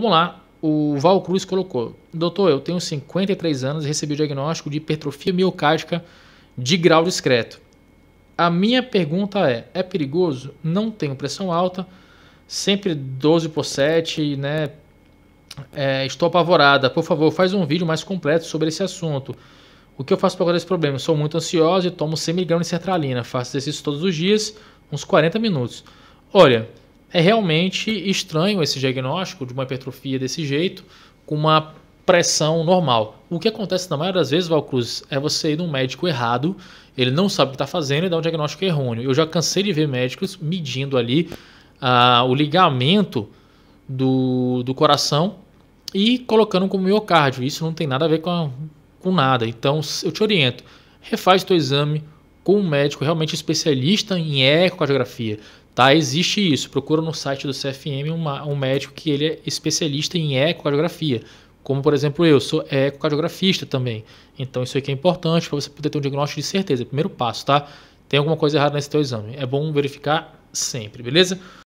Vamos lá. O Val Cruz colocou: Doutor, eu tenho 53 anos e recebi o diagnóstico de hipertrofia miocárdica de grau discreto. A minha pergunta é: é perigoso? Não tenho pressão alta, sempre 12 por 7, né? É, estou apavorada. Por favor, faz um vídeo mais completo sobre esse assunto. O que eu faço para cuidar esse problema? sou muito ansiosa e tomo 100mg de sertralina. Faço exercício todos os dias, uns 40 minutos. Olha, é realmente estranho esse diagnóstico de uma hipertrofia desse jeito, com uma pressão normal. O que acontece na maioria das vezes, Valcruz, é você ir num médico errado, ele não sabe o que está fazendo e dá um diagnóstico errôneo. Eu já cansei de ver médicos medindo ali ah, o ligamento do, do coração e colocando como miocárdio. Isso não tem nada a ver com, a, com nada. Então eu te oriento, refaz teu exame, com um médico realmente especialista em ecocardiografia. Tá, existe isso. Procura no site do CFM uma, um médico que ele é especialista em ecocardiografia. Como, por exemplo, eu sou ecocardiografista também. Então, isso aqui é importante para você poder ter um diagnóstico de certeza. Primeiro passo, tá? Tem alguma coisa errada nesse teu exame. É bom verificar sempre, beleza?